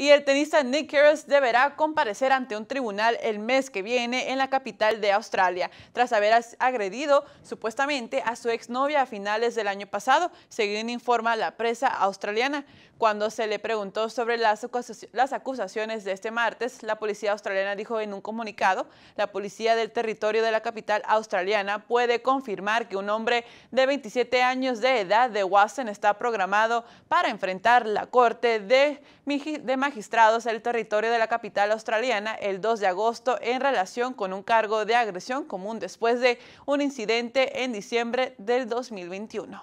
y el tenista Nick Kyrgios deberá comparecer ante un tribunal el mes que viene en la capital de Australia, tras haber agredido supuestamente a su exnovia a finales del año pasado, según informa la prensa australiana. Cuando se le preguntó sobre las, acusaciones de este martes, la policía australiana dijo en un comunicado, la policía del territorio de la capital australiana puede confirmar que un hombre de 27 años de edad de Watson está programado para enfrentar la corte de, de en el territorio de la capital australiana el 2 de agosto en relación con un cargo de agresión común después de un incidente en diciembre del 2021.